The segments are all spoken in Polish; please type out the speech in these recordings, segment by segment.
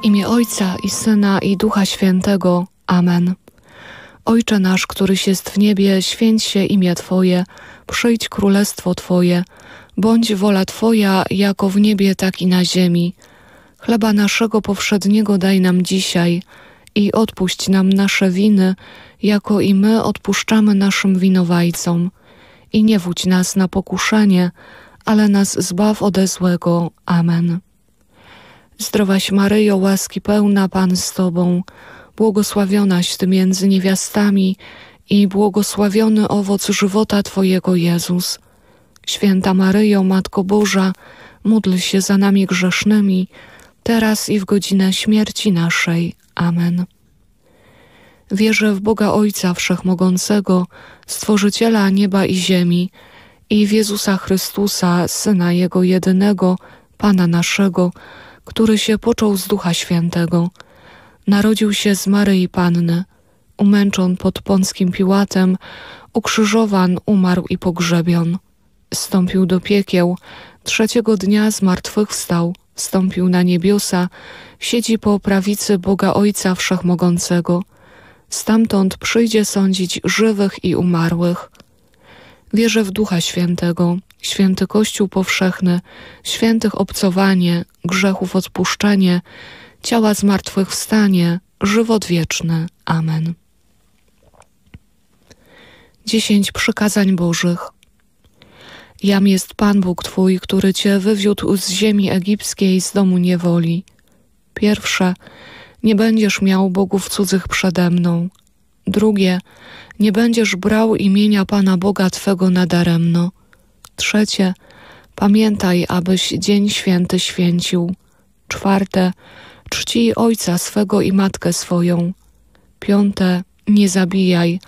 W imię Ojca i Syna i Ducha Świętego. Amen. Ojcze nasz, któryś jest w niebie, święć się imię Twoje, przyjdź królestwo Twoje, bądź wola Twoja, jako w niebie, tak i na ziemi. Chleba naszego powszedniego daj nam dzisiaj i odpuść nam nasze winy, jako i my odpuszczamy naszym winowajcom. I nie wódź nas na pokuszenie, ale nas zbaw ode złego. Amen. Zdrowaś Maryjo, łaski pełna Pan z Tobą, błogosławionaś Ty między niewiastami i błogosławiony owoc żywota Twojego Jezus. Święta Maryjo, Matko Boża, módl się za nami grzesznymi, teraz i w godzinę śmierci naszej. Amen. Wierzę w Boga Ojca Wszechmogącego, Stworzyciela nieba i ziemi, i w Jezusa Chrystusa, Syna Jego jedynego, Pana naszego, który się począł z Ducha Świętego. Narodził się z Maryi Panny, umęczon pod ponskim Piłatem, ukrzyżowan, umarł i pogrzebion. Stąpił do piekieł, trzeciego dnia z martwych wstał, wstąpił na niebiosa, siedzi po prawicy Boga Ojca Wszechmogącego. Stamtąd przyjdzie sądzić żywych i umarłych. Wierzę w Ducha Świętego, święty Kościół powszechny, świętych obcowanie, grzechów odpuszczenie, ciała zmartwychwstanie, żywot wieczny. Amen. Dziesięć przykazań Bożych. Jam jest Pan Bóg Twój, który Cię wywiódł z ziemi egipskiej, z domu niewoli. Pierwsze, nie będziesz miał bogów cudzych przede mną. Drugie, nie będziesz brał imienia Pana Boga Twego nadaremno. Trzecie, pamiętaj, abyś dzień święty święcił. Czwarte, czcij ojca swego i matkę swoją. Piąte, nie zabijaj.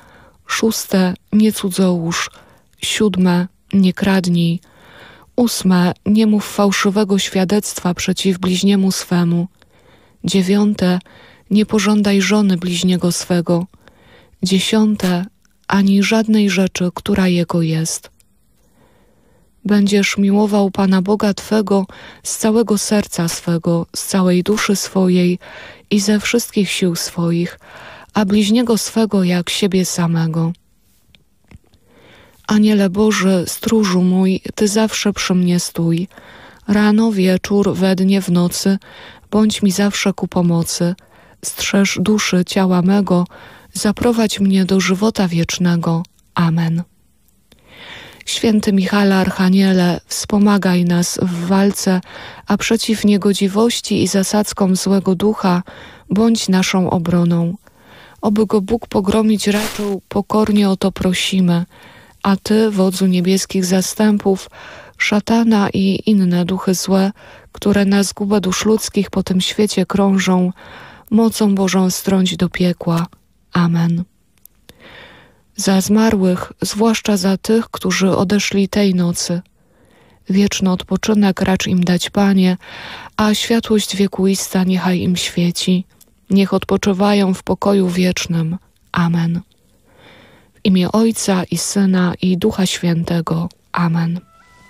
Szóste, nie cudzołóż. Siódme, nie kradnij. Ósme, nie mów fałszywego świadectwa przeciw bliźniemu swemu. Dziewiąte, nie pożądaj żony bliźniego swego. Dziesiąte, ani żadnej rzeczy, która jego jest będziesz miłował Pana Boga Twego z całego serca swego, z całej duszy swojej i ze wszystkich sił swoich, a bliźniego swego jak siebie samego. Aniele Boży, stróżu mój, Ty zawsze przy mnie stój. Rano, wieczór, we dnie, w nocy, bądź mi zawsze ku pomocy. Strzeż duszy, ciała mego, zaprowadź mnie do żywota wiecznego. Amen. Święty Michale Archaniele, wspomagaj nas w walce, a przeciw niegodziwości i zasadzkom złego ducha bądź naszą obroną. Oby go Bóg pogromić raczył, pokornie o to prosimy, a Ty, wodzu niebieskich zastępów, szatana i inne duchy złe, które na zgubę dusz ludzkich po tym świecie krążą, mocą Bożą strąć do piekła. Amen za zmarłych, zwłaszcza za tych, którzy odeszli tej nocy. Wieczny odpoczynek racz im dać, Panie, a światłość wiekuista niechaj im świeci. Niech odpoczywają w pokoju wiecznym. Amen. W imię Ojca i Syna i Ducha Świętego. Amen.